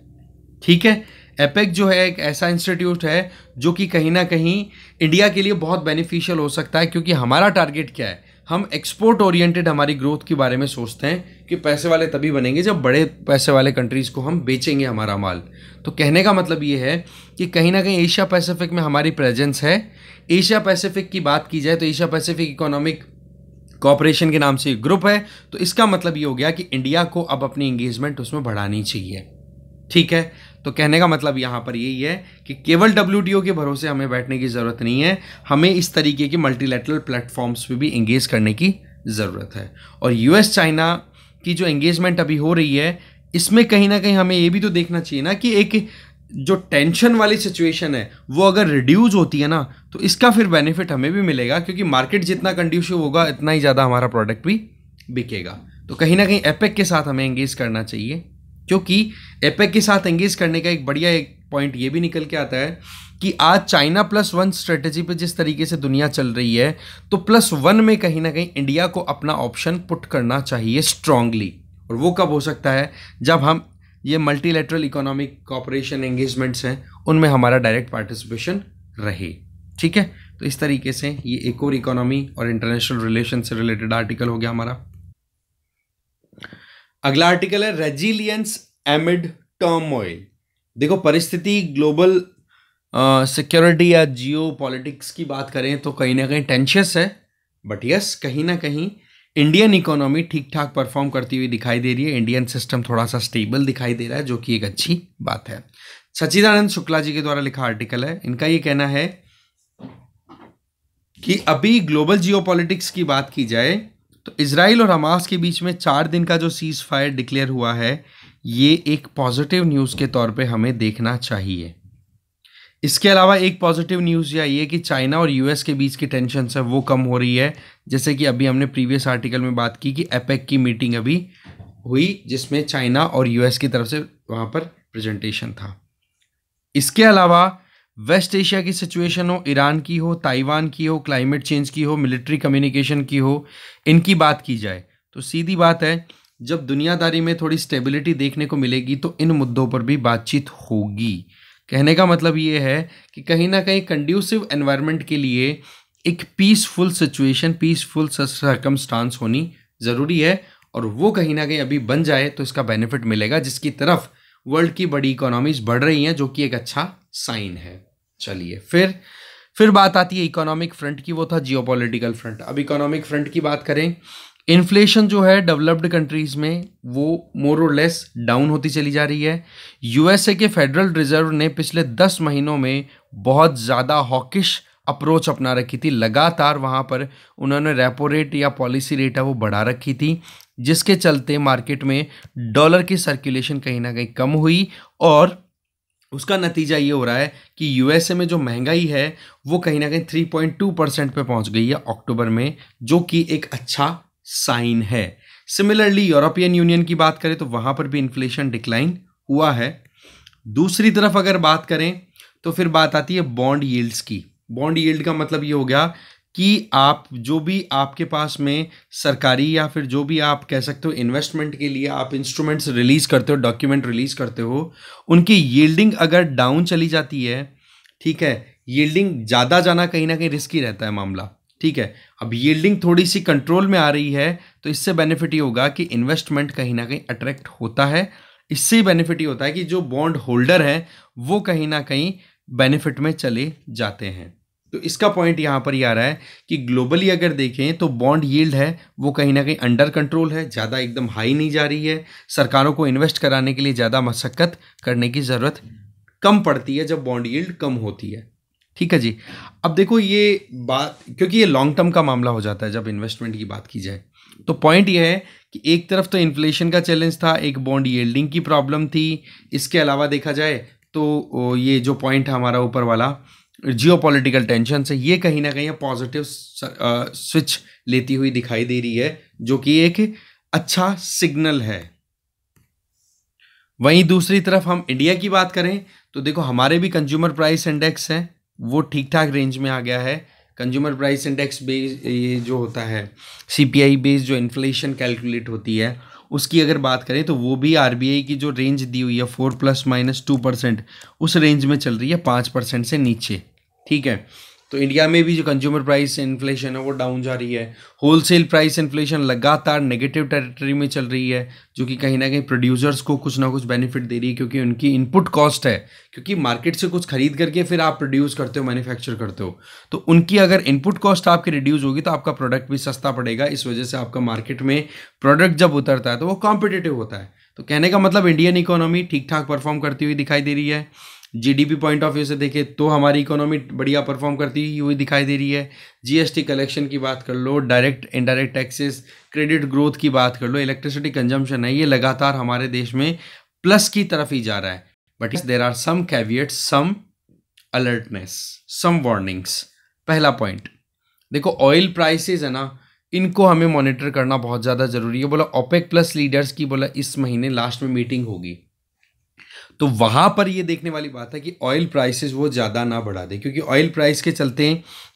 ठीक है एपेक जो है एक ऐसा इंस्टीट्यूट है जो कि कहीं ना कहीं इंडिया के लिए बहुत बेनिफिशियल हो सकता है क्योंकि हमारा टारगेट क्या है हम एक्सपोर्ट ओरिएंटेड हमारी ग्रोथ के बारे में सोचते हैं कि पैसे वाले तभी बनेंगे जब बड़े पैसे वाले कंट्रीज़ को हम बेचेंगे हमारा माल तो कहने का मतलब ये है कि कहीं ना कहीं एशिया पैसिफिक में हमारी प्रेजेंस है एशिया पैसिफिक की बात की जाए तो एशिया पैसिफिक इकोनॉमिक कॉपरेशन के नाम से ग्रुप है तो इसका मतलब ये हो गया कि इंडिया को अब अपनी इंगेजमेंट उसमें बढ़ानी चाहिए ठीक है तो कहने का मतलब यहाँ पर यही है कि केवल डब्ल्यू के भरोसे हमें बैठने की ज़रूरत नहीं है हमें इस तरीके के मल्टीलेटरल प्लेटफॉर्म्स पे भी इंगेज करने की ज़रूरत है और यूएस चाइना की जो एंगेजमेंट अभी हो रही है इसमें कहीं ना कहीं हमें ये भी तो देखना चाहिए ना कि एक जो टेंशन वाली सिचुएशन है वो अगर रिड्यूज़ होती है ना तो इसका फिर बेनिफिट हमें भी मिलेगा क्योंकि मार्केट जितना कंड्यूसिव होगा इतना ही ज़्यादा हमारा प्रोडक्ट भी बिकेगा तो कहीं ना कहीं एपेक के साथ हमें एंगेज करना चाहिए क्योंकि एपेक के साथ एंगेज करने का एक बढ़िया एक पॉइंट ये भी निकल के आता है कि आज चाइना प्लस वन स्ट्रेटेजी पे जिस तरीके से दुनिया चल रही है तो प्लस वन में कहीं ना कहीं इंडिया को अपना ऑप्शन पुट करना चाहिए स्ट्रांगली और वो कब हो सकता है जब हम ये मल्टीलेटरल इकोनॉमिक कॉपरेशन एंगेजमेंट्स हैं उनमें हमारा डायरेक्ट पार्टिसिपेशन रहे ठीक है तो इस तरीके से ये एक और इकोनॉमी और इंटरनेशनल रिलेशन से रिलेटेड आर्टिकल हो गया हमारा अगला आर्टिकल है रेजिलियंस एमिड टर्मोइल देखो परिस्थिति ग्लोबल सिक्योरिटी या जियो पॉलिटिक्स की बात करें तो कहीं ना कहीं टेंशियस है बट यस कहीं ना कहीं इंडियन इकोनॉमी ठीक ठाक परफॉर्म करती हुई दिखाई दे रही है इंडियन सिस्टम थोड़ा सा स्टेबल दिखाई दे रहा है जो कि एक अच्छी बात है सच्चिदानंद शुक्ला जी के द्वारा लिखा आर्टिकल है इनका ये कहना है कि अभी ग्लोबल जियो की बात की जाए तो इसराइल और हमास के बीच में चार दिन का जो सीज़ फायर डिक्लेयर हुआ है ये एक पॉजिटिव न्यूज़ के तौर पे हमें देखना चाहिए इसके अलावा एक पॉजिटिव न्यूज़ यह है कि चाइना और यूएस के बीच की टेंशन है वो कम हो रही है जैसे कि अभी हमने प्रीवियस आर्टिकल में बात की कि एपेक की मीटिंग अभी हुई जिसमें चाइना और यूएस की तरफ से वहाँ पर प्रेजेंटेशन था इसके अलावा वेस्ट एशिया की सिचुएशन हो ईरान की हो ताइवान की हो क्लाइमेट चेंज की हो मिलिट्री कम्युनिकेशन की हो इनकी बात की जाए तो सीधी बात है जब दुनियादारी में थोड़ी स्टेबिलिटी देखने को मिलेगी तो इन मुद्दों पर भी बातचीत होगी कहने का मतलब ये है कि कहीं ना कहीं कंड्यूसिव एनवायरनमेंट के लिए एक पीसफुल सिचुएशन पीसफुल सर्कमस्टांस होनी ज़रूरी है और वो कहीं ना कहीं अभी बन जाए तो इसका बेनिफिट मिलेगा जिसकी तरफ वर्ल्ड की बड़ी इकोनॉमीज बढ़ रही हैं जो कि एक अच्छा साइन है चलिए फिर फिर बात आती है इकोनॉमिक फ्रंट की वो था जियो फ्रंट अब इकोनॉमिक फ्रंट की बात करें इन्फ्लेशन जो है डेवलप्ड कंट्रीज़ में वो मोर और लेस डाउन होती चली जा रही है यूएसए के फेडरल रिजर्व ने पिछले दस महीनों में बहुत ज़्यादा हॉकिश अप्रोच अपना रखी थी लगातार वहाँ पर उन्होंने रेपो रेट या पॉलिसी रेट है वो बढ़ा रखी थी जिसके चलते मार्केट में डॉलर की सर्कुलेशन कहीं ना कहीं कम हुई और उसका नतीजा ये हो रहा है कि यूएसए में जो महंगाई है वो कहीं ना कहीं 3.2 परसेंट पर पहुंच गई है अक्टूबर में जो कि एक अच्छा साइन है सिमिलरली यूरोपियन यूनियन की बात करें तो वहाँ पर भी इन्फ्लेशन डिक्लाइन हुआ है दूसरी तरफ अगर बात करें तो फिर बात आती है बॉन्ड यील्ड्स की बॉन्ड यील्ड का मतलब ये हो गया कि आप जो भी आपके पास में सरकारी या फिर जो भी आप कह सकते हो इन्वेस्टमेंट के लिए आप इंस्ट्रूमेंट्स रिलीज़ करते हो डॉक्यूमेंट रिलीज़ करते हो उनकी यील्डिंग अगर डाउन चली जाती है ठीक है यील्डिंग ज़्यादा जाना कहीं ना कहीं रिस्की रहता है मामला ठीक है अब यील्डिंग थोड़ी सी कंट्रोल में आ रही है तो इससे बेनिफिट ये होगा कि इन्वेस्टमेंट कहीं ना कहीं अट्रैक्ट होता है इससे ही बेनिफिट ये होता है कि जो बॉन्ड होल्डर हैं वो कहीं ना कहीं बेनिफिट में चले जाते हैं तो इसका पॉइंट यहाँ पर ही आ रहा है कि ग्लोबली अगर देखें तो बॉन्ड यील्ड है वो कहीं ना कहीं अंडर कंट्रोल है ज़्यादा एकदम हाई नहीं जा रही है सरकारों को इन्वेस्ट कराने के लिए ज़्यादा मशक्क़त करने की ज़रूरत कम पड़ती है जब बॉन्ड यील्ड कम होती है ठीक है जी अब देखो ये बात क्योंकि ये लॉन्ग टर्म का मामला हो जाता है जब इन्वेस्टमेंट की बात की जाए तो पॉइंट ये है कि एक तरफ तो इन्फ्लेशन का चैलेंज था एक बॉन्ड येल्डिंग की प्रॉब्लम थी इसके अलावा देखा जाए तो ये जो पॉइंट है हमारा ऊपर वाला जियोपॉलिटिकल टेंशन से ये कहीं ना कहीं पॉजिटिव स्विच लेती हुई दिखाई दे रही है जो कि एक अच्छा सिग्नल है वहीं दूसरी तरफ हम इंडिया की बात करें तो देखो हमारे भी कंज्यूमर प्राइस इंडेक्स है वो ठीक ठाक रेंज में आ गया है कंज्यूमर प्राइस इंडेक्स बेस ये जो होता है सीपीआई बेस जो इन्फ्लेशन कैलकुलेट होती है उसकी अगर बात करें तो वो भी आरबीआई की जो रेंज दी हुई है four plus minus two percent उस रेंज में चल रही है पाँच परसेंट से नीचे ठीक है तो इंडिया में भी जो कंज्यूमर प्राइस इन्फ्लेशन है वो डाउन जा रही है होलसेल प्राइस इन्फ्लेशन लगातार नेगेटिव टेरिटरी में चल रही है जो कि कहीं ना कहीं प्रोड्यूसर्स को कुछ ना कुछ बेनिफिट दे रही है क्योंकि उनकी इनपुट कॉस्ट है क्योंकि मार्केट से कुछ खरीद करके फिर आप प्रोड्यूस करते हो मैन्युफैक्चर करते हो तो उनकी अगर इनपुट कॉस्ट आपकी रिड्यूस होगी तो आपका प्रोडक्ट भी सस्ता पड़ेगा इस वजह से आपका मार्केट में प्रोडक्ट जब उतरता है तो वो कॉम्पिटेटिव होता है तो कहने का मतलब इंडियन इकोनॉमी ठीक ठाक परफॉर्म करती हुई दिखाई दे रही है जीडीपी पॉइंट ऑफ व्यू से देखें तो हमारी इकोनॉमी बढ़िया परफॉर्म करती हुई दिखाई दे रही है जीएसटी कलेक्शन की बात कर लो direct indirect taxes credit growth की बात कर लो इलेक्ट्रिसिटी कंजम्पशन है ये लगातार हमारे देश में प्लस की तरफ ही जा रहा है but there are some caveat some alertness some warnings पहला पॉइंट देखो ऑयल प्राइसेज है ना इनको हमें मॉनिटर करना बहुत ज़्यादा ज़रूरी है बोला ओपेक प्लस लीडर्स की बोला इस महीने लास्ट में मीटिंग होगी तो वहाँ पर ये देखने वाली बात है कि ऑयल प्राइसेस वो ज़्यादा ना बढ़ा दे क्योंकि ऑयल प्राइस के चलते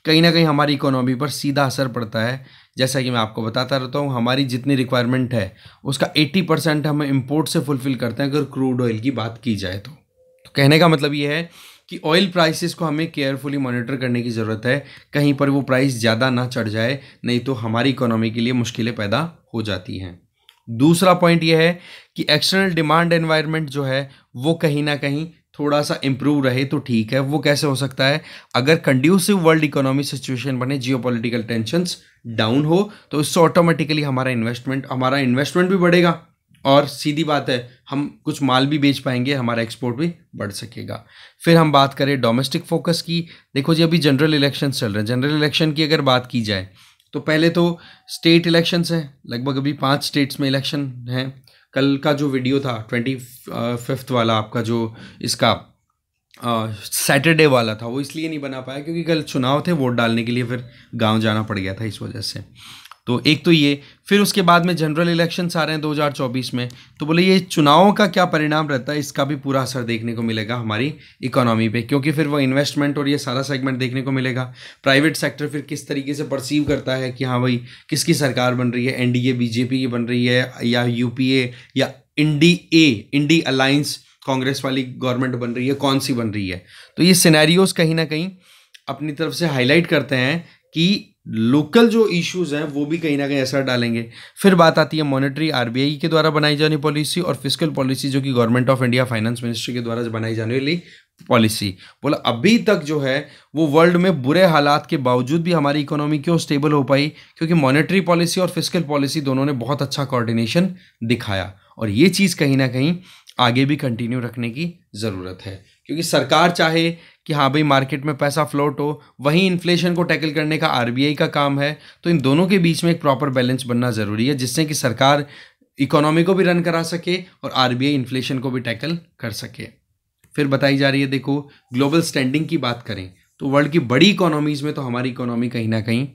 कहीं ना कहीं हमारी इकोनॉमी पर सीधा असर पड़ता है जैसा कि मैं आपको बताता रहता हूँ हमारी जितनी रिक्वायरमेंट है उसका 80 परसेंट हम इम्पोर्ट से फुलफ़िल करते हैं अगर क्रूड ऑयल की बात की जाए तो, तो कहने का मतलब ये है कि ऑयल प्राइसेस को हमें केयरफुली मॉनिटर करने की ज़रूरत है कहीं पर वो प्राइस ज़्यादा ना चढ़ जाए नहीं तो हमारी इकोनॉमी के लिए मुश्किलें पैदा हो जाती हैं दूसरा पॉइंट यह है कि एक्सटर्नल डिमांड एनवायरनमेंट जो है वो कहीं ना कहीं थोड़ा सा इम्प्रूव रहे तो ठीक है वो कैसे हो सकता है अगर कंड्यूसिव वर्ल्ड इकोनॉमी सिचुएशन बने जियो पोलिटिकल टेंशनस डाउन हो तो इससे ऑटोमेटिकली हमारा इन्वेस्टमेंट हमारा इन्वेस्टमेंट भी बढ़ेगा और सीधी बात है हम कुछ माल भी बेच पाएंगे हमारा एक्सपोर्ट भी बढ़ सकेगा फिर हम बात करें डोमेस्टिक फोकस की देखो जी अभी जनरल इलेक्शन चल रहे हैं जनरल इलेक्शन की अगर बात की जाए तो पहले तो स्टेट इलेक्शंस हैं लगभग अभी पांच स्टेट्स में इलेक्शन हैं कल का जो वीडियो था ट्वेंटी फिफ्थ वाला आपका जो इसका सैटरडे वाला था वो इसलिए नहीं बना पाया क्योंकि कल चुनाव थे वोट डालने के लिए फिर गांव जाना पड़ गया था इस वजह से तो एक तो ये फिर उसके बाद में जनरल इलेक्शंस आ रहे हैं 2024 में तो बोले ये चुनावों का क्या परिणाम रहता है इसका भी पूरा असर देखने को मिलेगा हमारी इकोनॉमी पे क्योंकि फिर वो इन्वेस्टमेंट और ये सारा सेगमेंट देखने को मिलेगा प्राइवेट सेक्टर फिर किस तरीके से परसीव करता है कि हाँ भाई किसकी सरकार बन रही है एन बीजेपी की बन रही है या यू या इंडी ए इंडी अलायंस कांग्रेस वाली गवर्नमेंट बन रही है कौन सी बन रही है तो ये सिनेरियोज कहीं ना कहीं अपनी तरफ से हाईलाइट करते हैं कि लोकल जो इश्यूज हैं वो भी कहीं ना कहीं असर डालेंगे फिर बात आती है मॉनेटरी आरबीआई के द्वारा बनाई जाने पॉलिसी और फिजिकल पॉलिसी जो कि government of India finance ministry के द्वारा बनाई जाने वाली पॉलिसी बोला अभी तक जो है वो वर्ल्ड में बुरे हालात के बावजूद भी हमारी इकोनॉमी क्यों स्टेबल हो पाई क्योंकि मॉनेटरी पॉलिसी और फिजिकल पॉलिसी दोनों ने बहुत अच्छा कोऑर्डिनेशन दिखाया और ये चीज़ कहीं ना कहीं आगे भी कंटिन्यू रखने की ज़रूरत है क्योंकि सरकार चाहे कि हाँ भाई मार्केट में पैसा फ्लोट हो वहीं इन्फ्लेशन को टैकल करने का आर का काम है तो इन दोनों के बीच में एक प्रॉपर बैलेंस बनना ज़रूरी है जिससे कि सरकार इकोनॉमी को भी रन करा सके और आर इन्फ्लेशन को भी टैकल कर सके फिर बताई जा रही है देखो ग्लोबल स्टैंडिंग की बात करें तो वर्ल्ड की बड़ी इकोनॉमीज़ में तो हमारी इकोनॉमी कहीं ना कहीं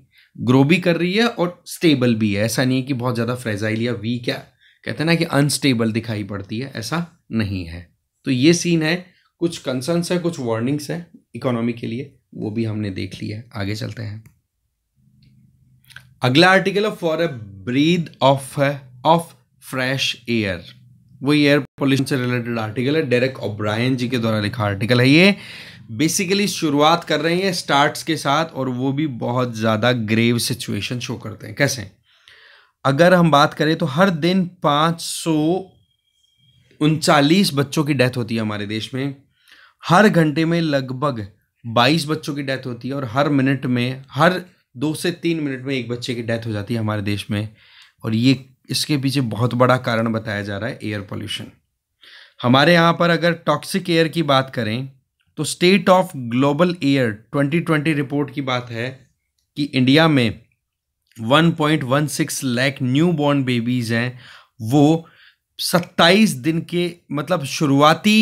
ग्रो भी कर रही है और स्टेबल भी है ऐसा नहीं है कि बहुत ज़्यादा फ्रेजाइल या वीक है कहते हैं ना कि अनस्टेबल दिखाई पड़ती है ऐसा नहीं है तो ये सीन है कुछ कंसर्न्स हैं कुछ वार्निंग्स हैं इकोनॉमी के लिए वो भी हमने देख लिया है आगे चलते हैं अगला आर्टिकल है for a breath of of fresh air वो एयर पोल्यूशन से रिलेटेड आर्टिकल है डेरेक ओब्रायन जी के द्वारा लिखा आर्टिकल है ये बेसिकली शुरुआत कर रहे हैं स्टार्ट्स के साथ और वो भी बहुत ज़्यादा ग्रेव सिचुएशन शो करते हैं कैसे अगर हम बात करें तो हर दिन पाँच सौ उनचालीस बच्चों की डेथ होती है हमारे देश में हर घंटे में लगभग बाईस बच्चों की डेथ होती है और हर मिनट में हर दो से तीन मिनट में एक बच्चे की डेथ हो जाती है हमारे देश में और ये इसके पीछे बहुत बड़ा कारण बताया जा रहा है एयर पोल्यूशन हमारे यहाँ पर अगर टॉक्सिक एयर की बात करें तो state of global air 2020 report की बात है कि इंडिया में 1.16 लाख न्यू बॉर्न बेबीज़ हैं वो 27 दिन के मतलब शुरुआती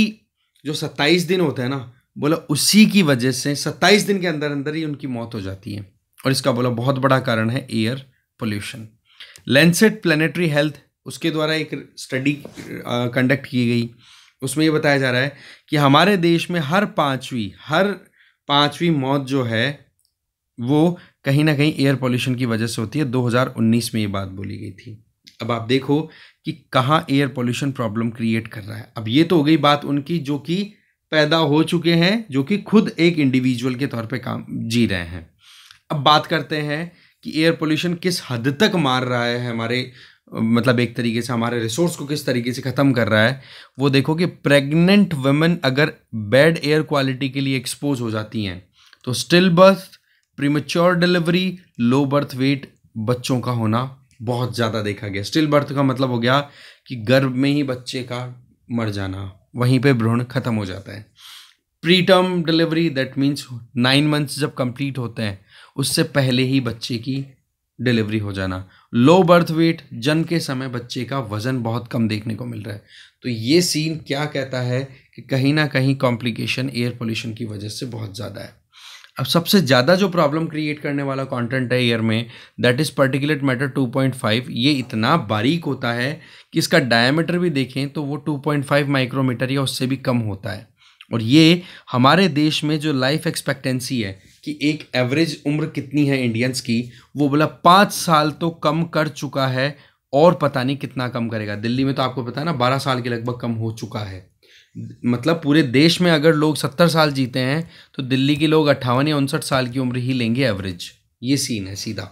जो सत्ताईस दिन होता है ना बोला उसी की वजह से सत्ताईस दिन के अंदर अंदर ही उनकी मौत हो जाती है और इसका बोला बहुत बड़ा कारण है air pollution Lancet planetary health उसके द्वारा एक स्टडी कंडक्ट की गई उसमें ये बताया जा रहा है कि हमारे देश में हर पाँचवीं हर पाँचवीं मौत जो है वो कहीं ना कहीं एयर पोल्यूशन की वजह से होती है 2019 में ये बात बोली गई थी अब आप देखो कि कहाँ एयर पोल्यूशन प्रॉब्लम क्रिएट कर रहा है अब ये तो हो गई बात उनकी जो कि पैदा हो चुके हैं जो कि खुद एक इंडिविजुअल के तौर पे काम जी रहे हैं अब बात करते हैं कि एयर पोल्यूशन किस हद तक मार रहा है हमारे मतलब एक तरीके से हमारे रिसोर्स को किस तरीके से ख़त्म कर रहा है वो देखो कि प्रेग्नेंट वेमेन अगर बैड एयर क्वालिटी के लिए एक्सपोज हो जाती हैं तो still birth premature delivery low birth weight बच्चों का होना बहुत ज़्यादा देखा गया स्टिल बर्थ का मतलब हो गया कि गर्भ में ही बच्चे का मर जाना वहीं पे भ्रूण ख़त्म हो जाता है pre term delivery that means nine months जब कंप्लीट होते हैं उससे पहले ही बच्चे की डिलीवरी हो जाना लो बर्थ वेट जन्म के समय बच्चे का वज़न बहुत कम देखने को मिल रहा है तो ये सीन क्या कहता है कि कहीं ना कहीं कॉम्प्लिकेशन एयर पोल्यूशन की वजह से बहुत ज़्यादा है अब सबसे ज़्यादा जो प्रॉब्लम क्रिएट करने वाला कंटेंट है ईयर में दैट इज़ पर्टिकुलर मैटर 2.5 ये इतना बारीक होता है कि इसका डायमीटर भी देखें तो वो 2.5 माइक्रोमीटर या उससे भी कम होता है और ये हमारे देश में जो लाइफ एक्सपेक्टेंसी है कि एक एवरेज उम्र कितनी है इंडियंस की वो बोला पाँच साल तो कम कर चुका है और पता नहीं कितना कम करेगा दिल्ली में तो आपको पता है ना बारह साल के लगभग कम हो चुका है मतलब पूरे देश में अगर लोग सत्तर साल जीते हैं तो दिल्ली के लोग अट्ठावन या उनसठ साल की उम्र ही लेंगे एवरेज ये सीन है सीधा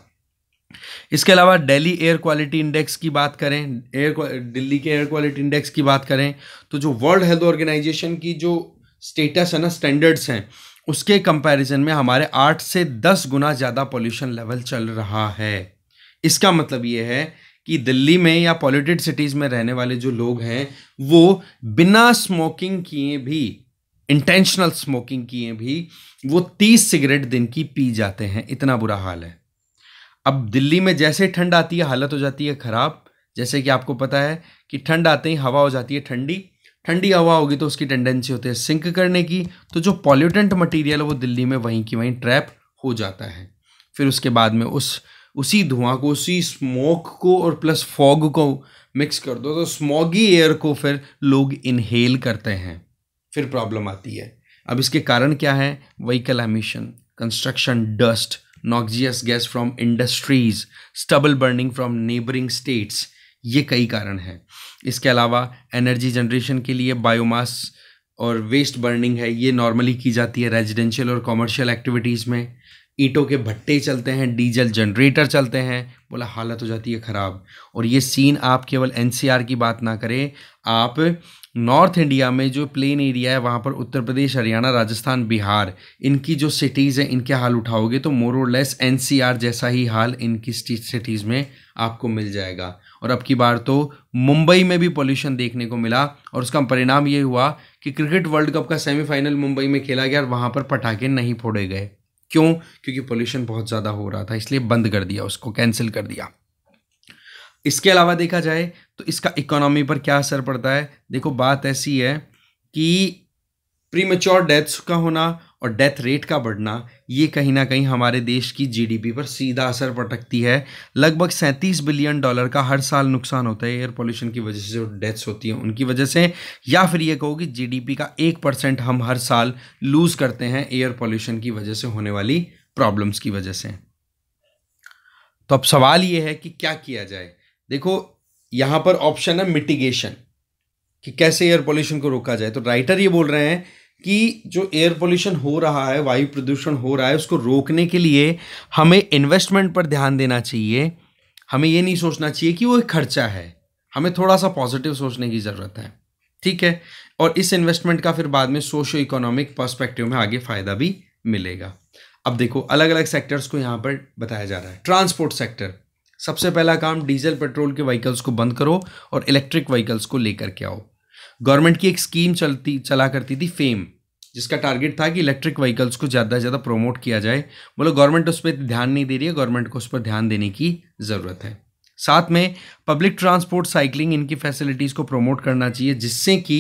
इसके अलावा दिल्ली एयर क्वालिटी इंडेक्स की बात करें एयर दिल्ली के एयर क्वालिटी इंडेक्स की बात करें तो जो वर्ल्ड हेल्थ ऑर्गेनाइजेशन की जो स्टेटस है ना स्टैंडर्ड्स हैं उसके कंपैरिजन में हमारे आठ से दस गुना ज़्यादा पोल्यूशन लेवल चल रहा है इसका मतलब ये है कि दिल्ली में या पॉल्यूटेड सिटीज़ में रहने वाले जो लोग हैं वो बिना स्मोकिंग किए भी इंटेंशनल स्मोकिंग किए भी वो तीस सिगरेट दिन की पी जाते हैं इतना बुरा हाल है अब दिल्ली में जैसे ठंड आती है हालत हो जाती है ख़राब जैसे कि आपको पता है कि ठंड आते ही हवा हो जाती है ठंडी ठंडी हवा होगी तो उसकी टेंडेंसी होती है सिंक करने की तो जो पॉल्यूटेंट मटेरियल है वो दिल्ली में वहीं की वहीं ट्रैप हो जाता है फिर उसके बाद में उस उसी धुआं को उसी स्मोक को और प्लस फॉग को मिक्स कर दो तो स्मोगी एयर को फिर लोग इनहेल करते हैं फिर प्रॉब्लम आती है अब इसके कारण क्या है vehicle emission construction dust noxious gas from industries stubble burning from neighbouring states ये कई कारण हैं इसके अलावा एनर्जी जनरेशन के लिए बायोमास और वेस्ट बर्निंग है ये नॉर्मली की जाती है रेजिडेंशियल और कॉमर्शियल एक्टिविटीज़ में ईटों के भट्टे चलते हैं डीजल जनरेटर चलते हैं बोला हालत हो जाती है ख़राब और ये सीन आप केवल एनसीआर की बात ना करें आप नॉर्थ इंडिया में जो प्लेन एरिया है वहाँ पर उत्तर प्रदेश हरियाणा राजस्थान बिहार इनकी जो सिटीज़ हैं इनके हाल उठाओगे तो मोर और लेस एन जैसा ही हाल इनकी सिटीज़ में आपको मिल जाएगा और अब की बार तो मुंबई में भी पॉल्यूशन देखने को मिला और उसका परिणाम ये हुआ कि क्रिकेट वर्ल्ड कप का सेमीफाइनल मुंबई में खेला गया और वहाँ पर पटाखे नहीं फोड़े गए क्यों क्योंकि पोल्यूशन बहुत ज़्यादा हो रहा था इसलिए बंद कर दिया उसको कैंसिल कर दिया इसके अलावा देखा जाए तो इसका इकोनॉमी पर क्या असर पड़ता है देखो बात ऐसी है कि प्रीमेच्योर डेथ्स का होना और डेथ रेट का बढ़ना ये कहीं ना कहीं हमारे देश की जीडीपी पर सीधा असर पटकती है लगभग सैंतीस बिलियन डॉलर का हर साल नुकसान होता है एयर पोल्यूशन की वजह से जो डेथ्स होती हैं उनकी वजह से या फिर ये कहो कि जीडीपी का एक परसेंट हम हर साल लूज़ करते हैं एयर पोल्यूशन की वजह से होने वाली प्रॉब्लम्स की वजह से तो अब सवाल ये है कि क्या किया जाए देखो यहाँ पर ऑप्शन है मिटिगेशन कि कैसे एयर पोल्यूशन को रोका जाए तो राइटर ये बोल रहे हैं कि जो एयर पोल्यूशन हो रहा है वायु प्रदूषण हो रहा है उसको रोकने के लिए हमें इन्वेस्टमेंट पर ध्यान देना चाहिए हमें ये नहीं सोचना चाहिए कि वो एक खर्चा है हमें थोड़ा सा पॉजिटिव सोचने की ज़रूरत है ठीक है और इस इन्वेस्टमेंट का फिर बाद में सोशो इकोनॉमिक पर्स्पेक्टिव में आगे फ़ायदा भी मिलेगा अब देखो अलग अलग सेक्टर्स को यहाँ पर बताया जा रहा है ट्रांसपोर्ट सेक्टर सबसे पहला काम डीजल पेट्रोल के व्हीकल्स को बंद करो और इलेक्ट्रिक व्हीकल्स को लेकर के आओ गवर्नमेंट की एक स्कीम चलती चला करती थी फेम जिसका टारगेट था कि इलेक्ट्रिक व्हीकल्स को ज़्यादा से ज़्यादा प्रमोट किया जाए बोलो गवर्नमेंट उस पर ध्यान नहीं दे रही है गवर्नमेंट को उस पर ध्यान देने की ज़रूरत है साथ में पब्लिक ट्रांसपोर्ट साइकिलिंग इनकी फैसिलिटीज़ को प्रमोट करना चाहिए जिससे कि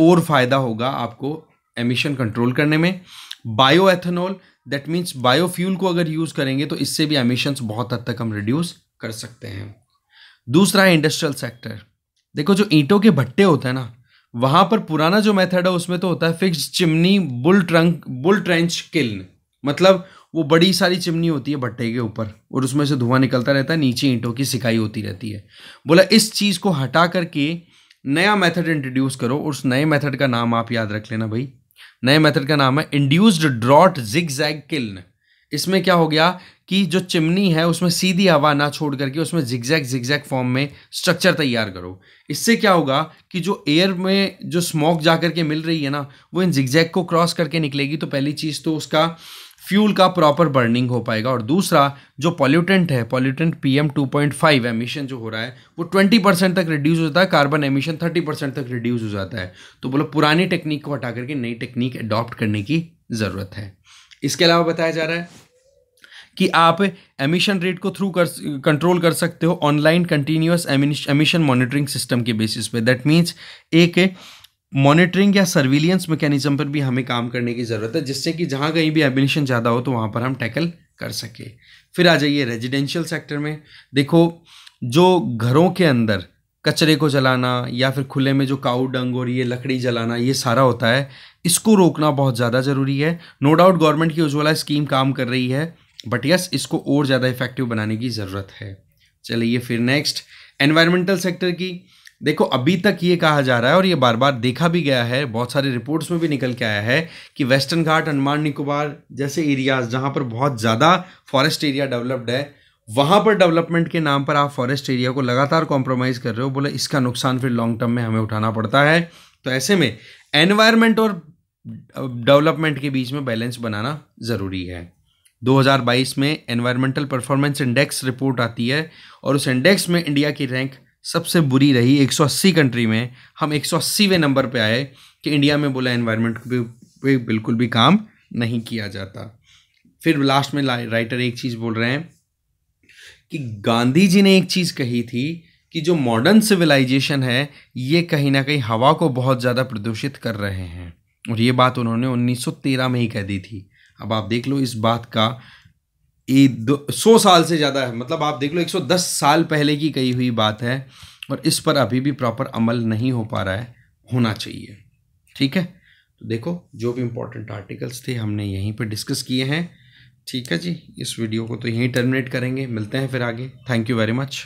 और फ़ायदा होगा आपको एमिशन कंट्रोल करने में bio ethanol that means biofuel को अगर यूज़ करेंगे तो इससे भी एमिशंस बहुत हद तक हम रिड्यूस कर सकते हैं दूसरा है इंडस्ट्रियल सेक्टर देखो जो ईंटों के भट्टे होते हैं ना वहां पर पुराना जो मेथड है उसमें तो होता है fix chimney bull trunk bull trench kiln मतलब वो बड़ी सारी चिमनी होती है भट्टे के ऊपर और उसमें से धुआं निकलता रहता है नीचे ईंटों की सिकाई होती रहती है बोला इस चीज़ को हटा करके नया मेथड इंट्रोड्यूस करो उस नए मेथड का नाम आप याद रख लेना भाई नए मेथड का नाम है induced draught zig zag kiln इसमें क्या हो गया कि जो चिमनी है उसमें सीधी हवा ना छोड़ करके उसमें जिगजैग जिगजैग फॉर्म में स्ट्रक्चर तैयार करो इससे क्या होगा कि जो एयर में जो स्मोक जा करके मिल रही है ना वो इन जिगजैग को क्रॉस करके निकलेगी तो पहली चीज़ तो उसका फ्यूल का प्रॉपर बर्निंग हो पाएगा और दूसरा जो पॉल्यूटेंट है pollutant P M two point five emission जो हो रहा है वो ट्वेंटी परसेंट तक रिड्यूस जाता है कार्बन एमिशन थर्टी परसेंट तक रिड्यूस हो जाता है तो बोलो पुरानी टेक्निक को हटा करके नई टेक्निक अडॉप्ट करने की ज़रूरत है इसके अलावा बताया जा रहा है कि आप एमिशन रेट को थ्रू कर कंट्रोल कर सकते हो online continuous emission monitoring system के बेसिस पे दैट मीन्स एक मॉनिटरिंग या सर्विलियंस मैकेनिज्म पर भी हमें काम करने की ज़रूरत है जिससे कि जहाँ कहीं भी एमिशन ज़्यादा हो तो वहाँ पर हम टैकल कर सके फिर आ जाइए रेजिडेंशियल सेक्टर में देखो जो घरों के अंदर कचरे को जलाना या फिर खुले में जो काऊ डंग और ये लकड़ी जलाना ये सारा होता है इसको रोकना बहुत ज़्यादा ज़रूरी है नो डाउट गवर्नमेंट की उज्ज्वला स्कीम काम कर रही है बट यस इसको और ज़्यादा इफेक्टिव बनाने की ज़रूरत है चलिए फिर नेक्स्ट एनवायरमेंटल सेक्टर की देखो अभी तक ये कहा जा रहा है और ये बार बार देखा भी गया है बहुत सारे रिपोर्ट्स में भी निकल के आया है कि वेस्टर्न घाट अंडमान निकोबार जैसे एरियाज जहाँ पर बहुत ज़्यादा फॉरेस्ट एरिया डेवलप्ड है वहाँ पर डेवलपमेंट के नाम पर आप फॉरेस्ट एरिया को लगातार कॉम्प्रोमाइज़ कर रहे हो बोले इसका नुकसान फिर लॉन्ग टर्म में हमें उठाना पड़ता है तो ऐसे में एनवायरमेंट और डेवलपमेंट के बीच में बैलेंस बनाना ज़रूरी है 2022 में एनवायरमेंटल परफॉर्मेंस इंडेक्स रिपोर्ट आती है और उस इंडेक्स में इंडिया की रैंक सबसे बुरी रही 180 कंट्री में हम एक नंबर पे आए कि इंडिया में बोला एनवायरमेंट पे बिल्कुल भी काम नहीं किया जाता फिर लास्ट में राइटर एक चीज़ बोल रहे हैं कि गांधी जी ने एक चीज़ कही थी कि जो मॉडर्न सिविलाइजेशन है ये कहीं ना कहीं हवा को बहुत ज़्यादा प्रदूषित कर रहे हैं और ये बात उन्होंने 1913 में ही कह दी थी अब आप देख लो इस बात का दो सौ साल से ज़्यादा है मतलब आप देख लो 110 साल पहले की कही हुई बात है और इस पर अभी भी प्रॉपर अमल नहीं हो पा रहा है होना चाहिए ठीक है तो देखो जो भी इम्पोर्टेंट आर्टिकल्स थे हमने यहीं पर डिस्कस किए हैं ठीक है जी इस वीडियो को तो यहीं टर्मिनेट करेंगे मिलते हैं फिर आगे थैंक यू वेरी मच